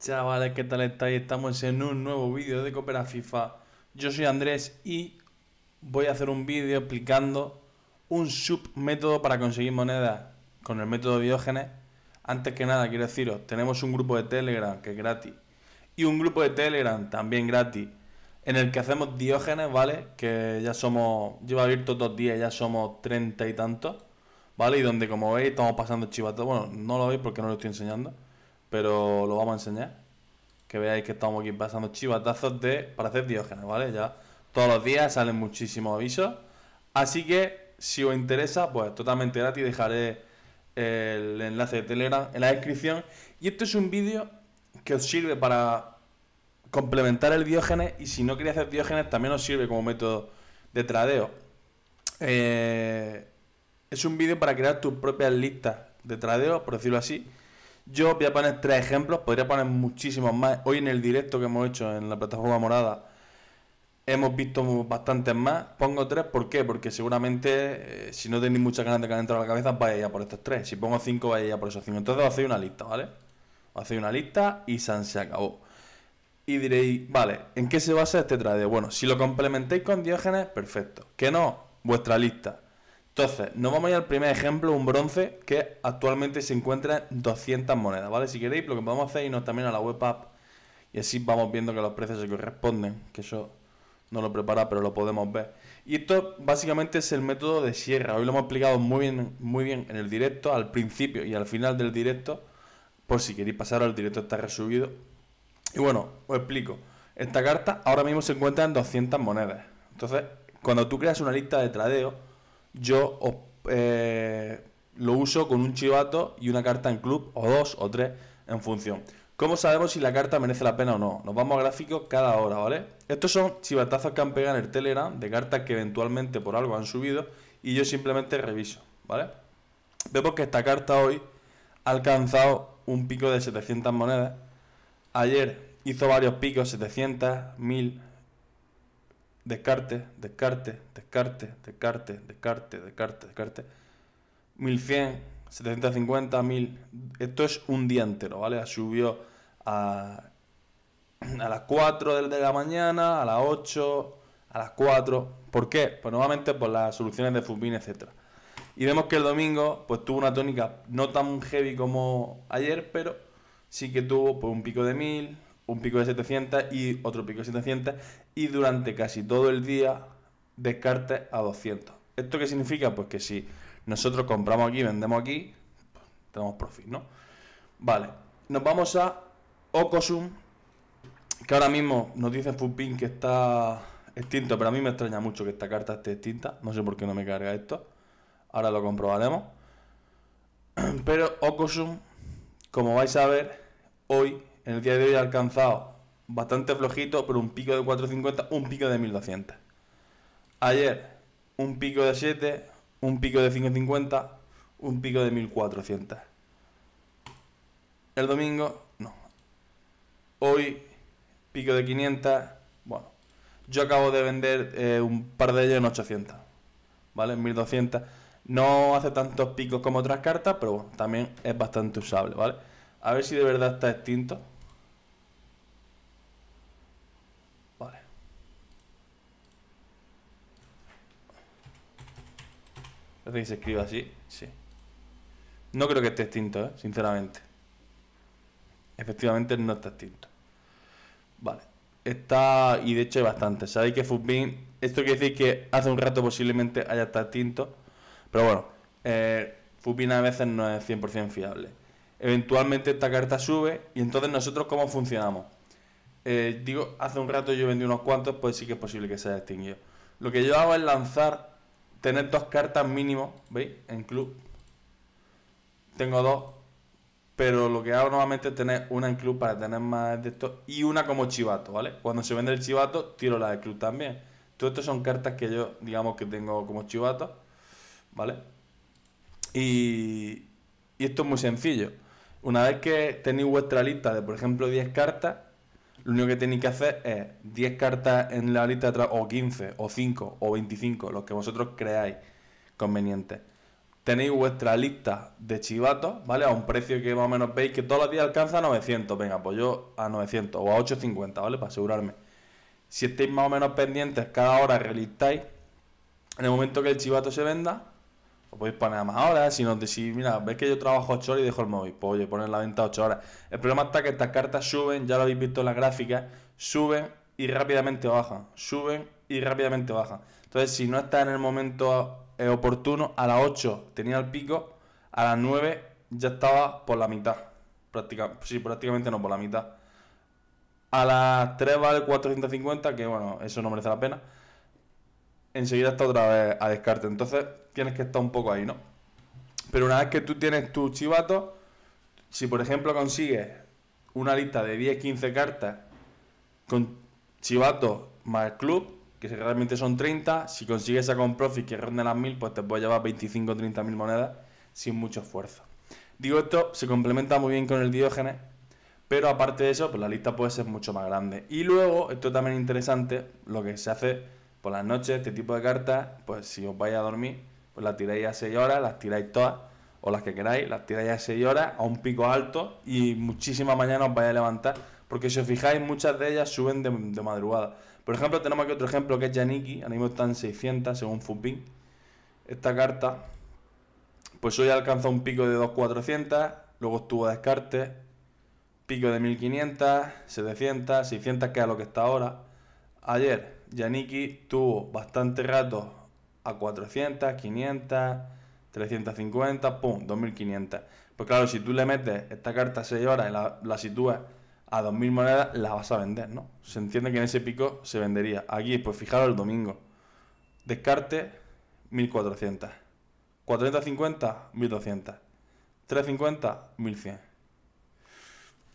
Chavales, ¿qué tal estáis? Estamos en un nuevo vídeo de Coopera FIFA. Yo soy Andrés y voy a hacer un vídeo explicando un submétodo para conseguir monedas con el método Diógenes. Antes que nada, quiero deciros, tenemos un grupo de Telegram que es gratis y un grupo de Telegram también gratis en el que hacemos Diógenes, ¿vale? Que ya somos, lleva abierto dos días, ya somos treinta y tantos, ¿vale? Y donde, como veis, estamos pasando chivato. Bueno, no lo veis porque no lo estoy enseñando pero lo vamos a enseñar. Que veáis que estamos aquí pasando chivatazos de para hacer diógenes, ¿vale? Ya todos los días salen muchísimos avisos. Así que si os interesa, pues totalmente gratis dejaré el enlace de Telegram en la descripción. Y esto es un vídeo que os sirve para complementar el diógenes y si no queréis hacer diógenes también os sirve como método de tradeo. Eh, es un vídeo para crear tus propias listas de tradeo, por decirlo así. Yo voy a poner tres ejemplos, podría poner muchísimos más. Hoy en el directo que hemos hecho en la plataforma morada hemos visto bastantes más. Pongo tres, ¿por qué? Porque seguramente eh, si no tenéis mucha ganas de a la cabeza, vaya ya por estos tres. Si pongo cinco, vaya ya por esos cinco. Entonces os hacéis una lista, ¿vale? Os Hacéis una lista y se acabó. Y diréis, vale, ¿en qué se basa este trade? Bueno, si lo complementéis con Diógenes, perfecto. ¿Qué no, vuestra lista. Entonces, nos vamos a ir al primer ejemplo, un bronce, que actualmente se encuentra en 200 monedas, ¿vale? Si queréis, lo que podemos hacer es irnos también a la web app y así vamos viendo que los precios se corresponden, que eso no lo prepara, pero lo podemos ver. Y esto básicamente es el método de sierra, hoy lo hemos explicado muy bien, muy bien en el directo, al principio y al final del directo, por si queréis pasar al directo está resubido. Y bueno, os explico. Esta carta ahora mismo se encuentra en 200 monedas. Entonces, cuando tú creas una lista de tradeo, yo eh, lo uso con un chivato y una carta en club, o dos o tres, en función. ¿Cómo sabemos si la carta merece la pena o no? Nos vamos a gráficos cada hora, ¿vale? Estos son chivatazos que han pegado en el Telegram de cartas que eventualmente por algo han subido y yo simplemente reviso, ¿vale? Vemos que esta carta hoy ha alcanzado un pico de 700 monedas. Ayer hizo varios picos, 700, 1000, Descarte, descarte, descarte, descarte, descarte, descarte, descarte. 1100, 750, 1000. Esto es un día entero, ¿vale? Subió a, las 4 de la mañana, a las 8, a las 4. ¿Por qué? Pues nuevamente por las soluciones de Fubin, etcétera. Y vemos que el domingo pues tuvo una tónica no tan heavy como ayer, pero sí que tuvo pues, un pico de 1000, un pico de 700 y otro pico de 700 y durante casi todo el día descarte a 200. ¿Esto qué significa? Pues que si nosotros compramos aquí, vendemos aquí, pues, tenemos profit, ¿no? Vale, nos vamos a Ocosum, que ahora mismo nos dice Fupin que está extinto, pero a mí me extraña mucho que esta carta esté extinta, no sé por qué no me carga esto, ahora lo comprobaremos. Pero Ocosum, como vais a ver, hoy, en el día de hoy ha alcanzado bastante flojito, pero un pico de 450, un pico de 1200. Ayer, un pico de 7, un pico de 550, un pico de 1400. El domingo, no. Hoy, pico de 500. Bueno, yo acabo de vender eh, un par de ellos en 800. ¿Vale? En 1200. No hace tantos picos como otras cartas, pero bueno, también es bastante usable, ¿vale? A ver si de verdad está extinto. se así, sí. No creo que esté extinto, ¿eh? sinceramente. Efectivamente no está extinto. Vale. Está, y de hecho hay bastante. Sabéis que Fubin, esto quiere decir que hace un rato posiblemente haya estado extinto. Pero bueno, eh, a veces no es 100% fiable. Eventualmente esta carta sube y entonces nosotros cómo funcionamos. Eh, digo, hace un rato yo vendí unos cuantos, pues sí que es posible que se haya extinguido. Lo que yo hago es lanzar tener dos cartas mínimo, ¿veis? En club. Tengo dos. Pero lo que hago normalmente es tener una en club para tener más de esto. Y una como chivato, ¿vale? Cuando se vende el chivato, tiro la de club también. Todo esto son cartas que yo, digamos, que tengo como chivato. ¿Vale? Y, y esto es muy sencillo. Una vez que tenéis vuestra lista de, por ejemplo, 10 cartas, lo único que tenéis que hacer es 10 cartas en la lista de atrás, o 15, o 5, o 25, los que vosotros creáis convenientes. Tenéis vuestra lista de chivatos, ¿vale? A un precio que más o menos veis que todos los días alcanza 900. Venga, pues yo a 900 o a 850, ¿vale? Para asegurarme. Si estáis más o menos pendientes, cada hora relistáis. En el momento que el chivato se venda, podéis poner a más horas. Si nos decís, mira, ves que yo trabajo 8 horas y dejo el móvil, pues poner la venta 8 horas. El problema está que estas cartas suben, ya lo habéis visto en la gráfica, suben y rápidamente bajan. Suben y rápidamente bajan. Entonces, si no está en el momento eh, oportuno, a las 8 tenía el pico, a las 9 ya estaba por la mitad. sí, prácticamente no, por la mitad. A las 3 vale 450, que bueno, eso no merece la pena enseguida está otra vez a descarte. Entonces tienes que estar un poco ahí, ¿no? Pero una vez que tú tienes tu chivato. si por ejemplo consigues una lista de 10-15 cartas con chivato más club, que realmente son 30, si consigues esa con profit que ronde las 1000, pues te puedes llevar 25 o 30 mil monedas sin mucho esfuerzo. Digo esto, se complementa muy bien con el Diógenes, pero aparte de eso, pues la lista puede ser mucho más grande. Y luego, esto también es interesante, lo que se hace por las noches, este tipo de cartas, pues si os vais a dormir, pues las tiráis a 6 horas, las tiráis todas, o las que queráis, las tiráis a 6 horas, a un pico alto, y muchísimas mañana os vais a levantar. Porque si os fijáis, muchas de ellas suben de, madrugada. Por ejemplo, tenemos aquí otro ejemplo que es Yaniki, animo mismo 600 según Fubin. Esta carta, pues hoy alcanza un pico de 2400, luego estuvo a descarte, pico de 1500, 700, 600 que es lo que está ahora. Ayer Yaniki tuvo bastante rato a 400, 500, 350, pum, 2500. Pues claro, si tú le metes esta carta a 6 horas y la, la sitúas a 2000 monedas, la vas a vender, ¿no? Se entiende que en ese pico se vendería. Aquí, pues fijaros el domingo. Descarte 1400. 450, 1200. 350, 1100.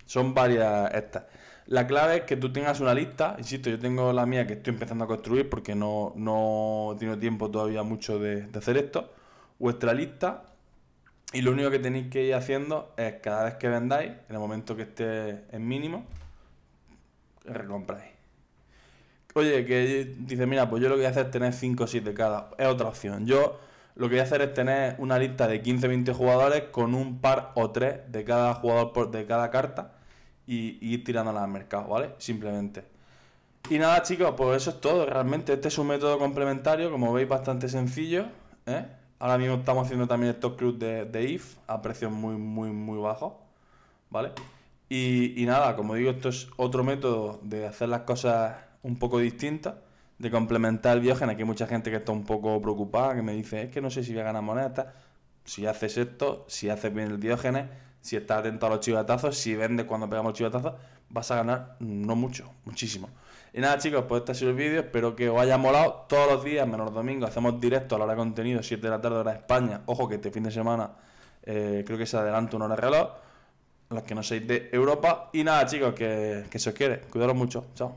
Son varias estas. La clave es que tú tengas una lista, insisto, yo tengo la mía que estoy empezando a construir porque no, no tiempo todavía mucho de, hacer esto, vuestra lista y lo único que tenéis que ir haciendo es cada vez que vendáis, en el momento que esté en mínimo, recompráis. Oye, que dice, mira, pues yo lo que voy a hacer es tener 5 o 6 de cada, es otra opción. Yo lo que voy a hacer es tener una lista de 15-20 jugadores con un par o 3 de cada jugador por, de cada carta y, ir tirándola al mercado, ¿vale? Simplemente. Y nada, chicos, pues eso es todo. Realmente este es un método complementario, como veis, bastante sencillo. ¿eh? Ahora mismo estamos haciendo también estos clubs de, IF a precios muy, muy, muy bajos, ¿vale? Y, nada, como digo, esto es otro método de hacer las cosas un poco distintas de complementar el biógeno Aquí hay mucha gente que está un poco preocupada, que me dice, es que no sé si voy a ganar moneda. Si haces esto, si haces bien el Diógenes, si estás atento a los chivatazos, si vendes cuando pegamos los chivatazos, vas a ganar no mucho, muchísimo. Y nada chicos, pues este ha sido el vídeo, espero que os haya molado. Todos los días, menos domingo, hacemos directo a la hora de contenido, 7 de la tarde, hora de España. Ojo que este fin de semana eh, creo que se adelanta una hora de reloj. Los que no seis de Europa. Y nada chicos, que, que se os quiere. Cuidaros mucho. Chao.